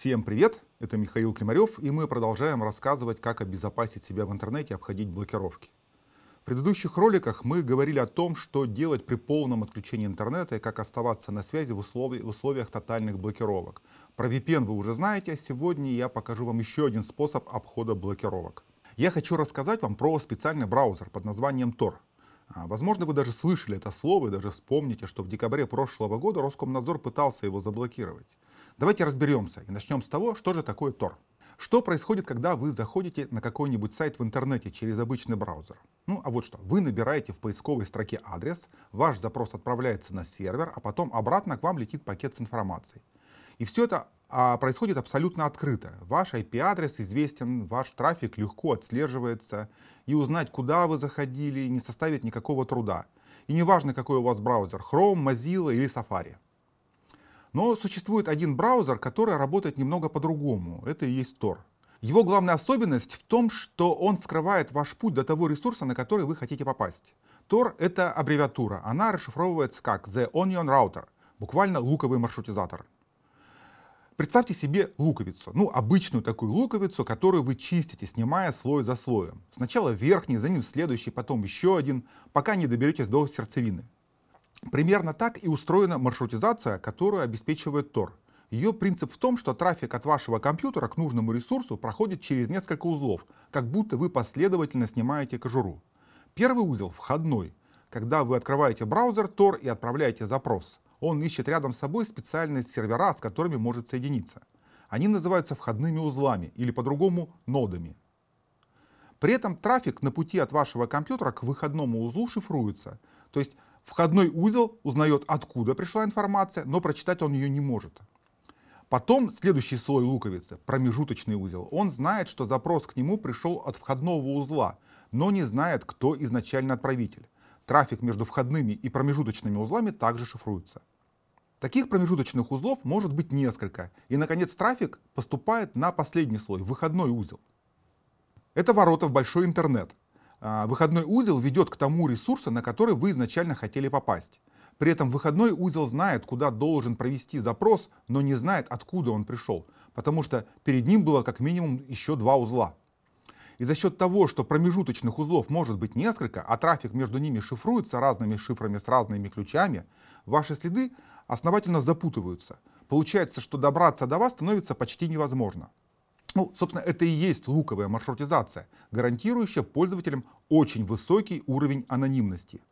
Всем привет! Это Михаил Климарев, и мы продолжаем рассказывать, как обезопасить себя в интернете и обходить блокировки. В предыдущих роликах мы говорили о том, что делать при полном отключении интернета и как оставаться на связи в, условиях, в условиях тотальных блокировок. Про VPN вы уже знаете, а сегодня я покажу вам еще один способ обхода блокировок. Я хочу рассказать вам про специальный браузер под названием Tor. А, возможно, вы даже слышали это слово и даже вспомните, что в декабре прошлого года Роскомнадзор пытался его заблокировать. Давайте разберемся и начнем с того, что же такое Tor. Что происходит, когда вы заходите на какой-нибудь сайт в интернете через обычный браузер? Ну, а вот что. Вы набираете в поисковой строке адрес, ваш запрос отправляется на сервер, а потом обратно к вам летит пакет с информацией. И все это а, происходит абсолютно открыто. Ваш IP-адрес известен, ваш трафик легко отслеживается, и узнать, куда вы заходили, не составит никакого труда. И неважно, какой у вас браузер, Chrome, Mozilla или Safari. Но существует один браузер, который работает немного по-другому. Это и есть Tor. Его главная особенность в том, что он скрывает ваш путь до того ресурса, на который вы хотите попасть. Tor — это аббревиатура. Она расшифровывается как The Onion Router, буквально луковый маршрутизатор. Представьте себе луковицу, ну обычную такую луковицу, которую вы чистите, снимая слой за слоем. Сначала верхний, за ним следующий, потом еще один, пока не доберетесь до сердцевины. Примерно так и устроена маршрутизация, которую обеспечивает Tor. Ее принцип в том, что трафик от вашего компьютера к нужному ресурсу проходит через несколько узлов, как будто вы последовательно снимаете кожуру. Первый узел — входной. Когда вы открываете браузер Tor и отправляете запрос, он ищет рядом с собой специальные сервера, с которыми может соединиться. Они называются входными узлами или по-другому нодами. При этом трафик на пути от вашего компьютера к выходному узлу шифруется, то есть Входной узел узнает, откуда пришла информация, но прочитать он ее не может. Потом следующий слой луковицы, промежуточный узел, он знает, что запрос к нему пришел от входного узла, но не знает, кто изначально отправитель. Трафик между входными и промежуточными узлами также шифруется. Таких промежуточных узлов может быть несколько, и, наконец, трафик поступает на последний слой, выходной узел. Это ворота в большой интернет, а, выходной узел ведет к тому ресурсу, на который вы изначально хотели попасть. При этом выходной узел знает, куда должен провести запрос, но не знает, откуда он пришел, потому что перед ним было как минимум еще два узла. И за счет того, что промежуточных узлов может быть несколько, а трафик между ними шифруется разными шифрами с разными ключами, ваши следы основательно запутываются. Получается, что добраться до вас становится почти невозможно. Ну, собственно, это и есть луковая маршрутизация, гарантирующая пользователям очень высокий уровень анонимности.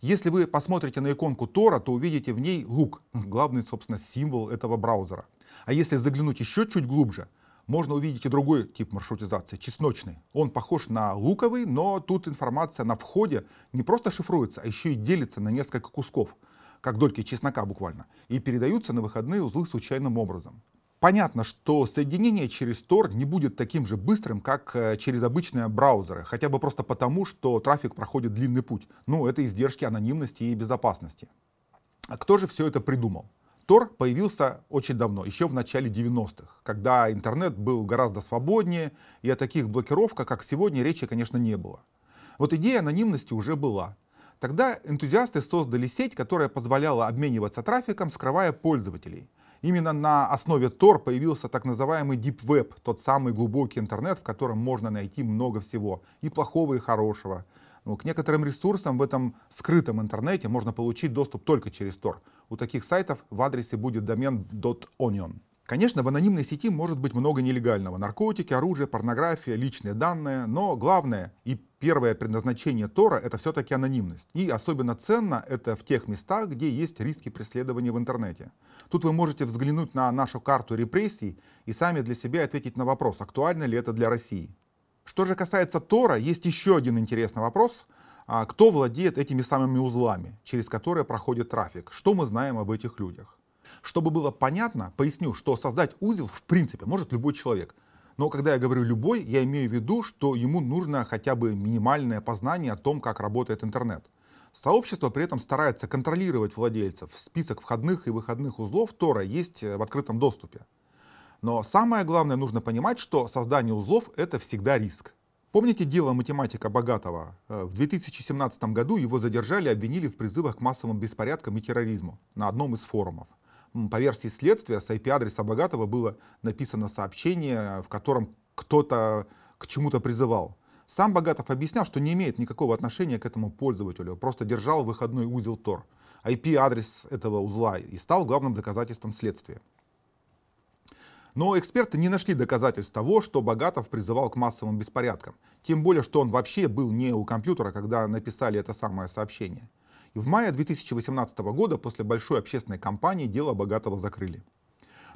Если вы посмотрите на иконку Тора, то увидите в ней лук, главный, собственно, символ этого браузера. А если заглянуть еще чуть глубже, можно увидеть и другой тип маршрутизации, чесночный. Он похож на луковый, но тут информация на входе не просто шифруется, а еще и делится на несколько кусков, как дольки чеснока буквально, и передаются на выходные узлы случайным образом. Понятно, что соединение через Tor не будет таким же быстрым, как э, через обычные браузеры, хотя бы просто потому, что трафик проходит длинный путь. Ну, это издержки анонимности и безопасности. А кто же все это придумал? Tor появился очень давно, еще в начале 90-х, когда интернет был гораздо свободнее, и о таких блокировках, как сегодня, речи, конечно, не было. Вот идея анонимности уже была. Тогда энтузиасты создали сеть, которая позволяла обмениваться трафиком, скрывая пользователей — Именно на основе Tor появился так называемый Deep Web, тот самый глубокий интернет, в котором можно найти много всего, и плохого, и хорошего. Но к некоторым ресурсам в этом скрытом интернете можно получить доступ только через Tor. У таких сайтов в адресе будет домен .onion. Конечно, в анонимной сети может быть много нелегального. Наркотики, оружие, порнография, личные данные. Но главное и первое предназначение Тора — это все-таки анонимность. И особенно ценно это в тех местах, где есть риски преследования в интернете. Тут вы можете взглянуть на нашу карту репрессий и сами для себя ответить на вопрос, актуально ли это для России. Что же касается Тора, есть еще один интересный вопрос. А кто владеет этими самыми узлами, через которые проходит трафик? Что мы знаем об этих людях? Чтобы было понятно, поясню, что создать узел в принципе может любой человек. Но когда я говорю любой, я имею в виду, что ему нужно хотя бы минимальное познание о том, как работает интернет. Сообщество при этом старается контролировать владельцев. Список входных и выходных узлов Тора есть э, в открытом доступе. Но самое главное, нужно понимать, что создание узлов — это всегда риск. Помните дело математика Богатого? Э, в 2017 году его задержали и обвинили в призывах к массовым беспорядкам и терроризму на одном из форумов по версии следствия, с IP-адреса Богатого было написано сообщение, в котором кто-то к чему-то призывал. Сам Богатов объяснял, что не имеет никакого отношения к этому пользователю, просто держал выходной узел Тор. IP-адрес этого узла и стал главным доказательством следствия. Но эксперты не нашли доказательств того, что Богатов призывал к массовым беспорядкам. Тем более, что он вообще был не у компьютера, когда написали это самое сообщение. И в мае 2018 года после большой общественной кампании дело Богатого закрыли.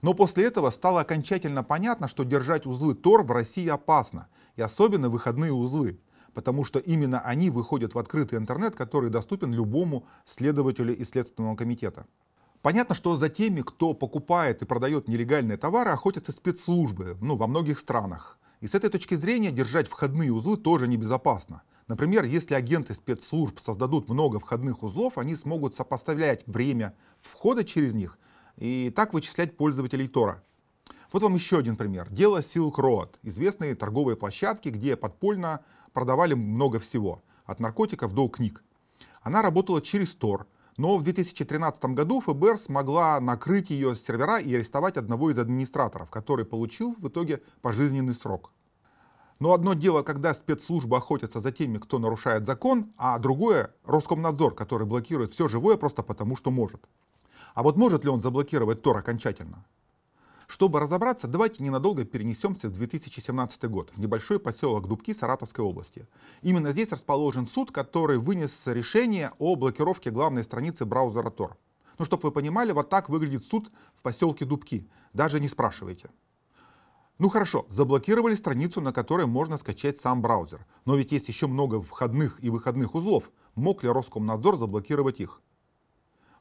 Но после этого стало окончательно понятно, что держать узлы Тор в России опасно, и особенно выходные узлы, потому что именно они выходят в открытый интернет, который доступен любому следователю и следственного комитета. Понятно, что за теми, кто покупает и продает нелегальные товары, охотятся спецслужбы ну, во многих странах. И с этой точки зрения держать входные узлы тоже небезопасно. Например, если агенты спецслужб создадут много входных узлов, они смогут сопоставлять время входа через них и так вычислять пользователей Тора. Вот вам еще один пример. Дело Silk Road, известные торговые площадки, где подпольно продавали много всего, от наркотиков до книг. Она работала через Тор, но в 2013 году ФБР смогла накрыть ее сервера и арестовать одного из администраторов, который получил в итоге пожизненный срок. Но одно дело, когда спецслужбы охотятся за теми, кто нарушает закон, а другое — Роскомнадзор, который блокирует все живое просто потому, что может. А вот может ли он заблокировать ТОР окончательно? Чтобы разобраться, давайте ненадолго перенесемся в 2017 год, в небольшой поселок Дубки Саратовской области. Именно здесь расположен суд, который вынес решение о блокировке главной страницы браузера Тор. Ну, чтобы вы понимали, вот так выглядит суд в поселке Дубки. Даже не спрашивайте. Ну хорошо, заблокировали страницу, на которой можно скачать сам браузер. Но ведь есть еще много входных и выходных узлов. Мог ли Роскомнадзор заблокировать их?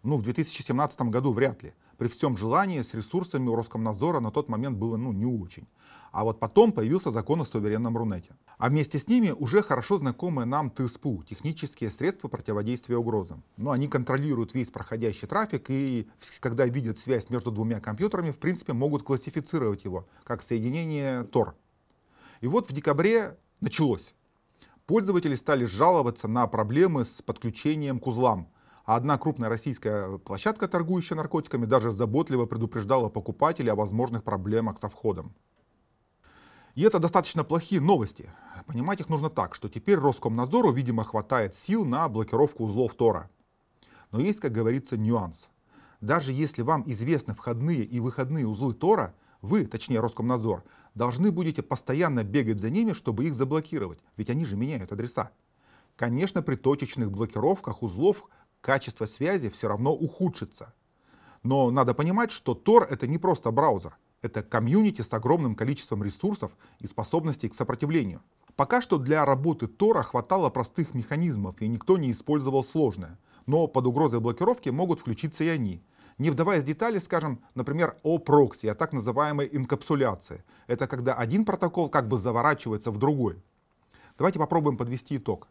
Ну, в 2017 году вряд ли при всем желании с ресурсами у Роскомнадзора на тот момент было ну, не очень. А вот потом появился закон о суверенном Рунете. А вместе с ними уже хорошо знакомые нам ТСПУ, технические средства противодействия угрозам. Но они контролируют весь проходящий трафик и, когда видят связь между двумя компьютерами, в принципе, могут классифицировать его как соединение Тор. И вот в декабре началось. Пользователи стали жаловаться на проблемы с подключением к узлам, а одна крупная российская площадка, торгующая наркотиками, даже заботливо предупреждала покупателей о возможных проблемах со входом. И это достаточно плохие новости. Понимать их нужно так, что теперь Роскомнадзору, видимо, хватает сил на блокировку узлов Тора. Но есть, как говорится, нюанс. Даже если вам известны входные и выходные узлы Тора, вы, точнее Роскомнадзор, должны будете постоянно бегать за ними, чтобы их заблокировать, ведь они же меняют адреса. Конечно, при точечных блокировках узлов качество связи все равно ухудшится. Но надо понимать, что Tor — это не просто браузер, это комьюнити с огромным количеством ресурсов и способностей к сопротивлению. Пока что для работы Тора хватало простых механизмов, и никто не использовал сложное. Но под угрозой блокировки могут включиться и они. Не вдаваясь в детали, скажем, например, о прокси, о а так называемой инкапсуляции. Это когда один протокол как бы заворачивается в другой. Давайте попробуем подвести итог.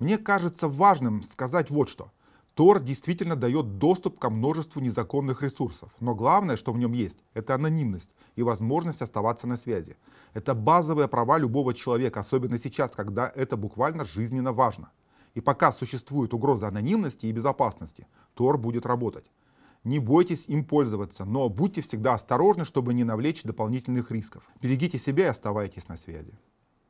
Мне кажется важным сказать вот что. Тор действительно дает доступ ко множеству незаконных ресурсов, но главное, что в нем есть, это анонимность и возможность оставаться на связи. Это базовые права любого человека, особенно сейчас, когда это буквально жизненно важно. И пока существует угроза анонимности и безопасности, Тор будет работать. Не бойтесь им пользоваться, но будьте всегда осторожны, чтобы не навлечь дополнительных рисков. Берегите себя и оставайтесь на связи.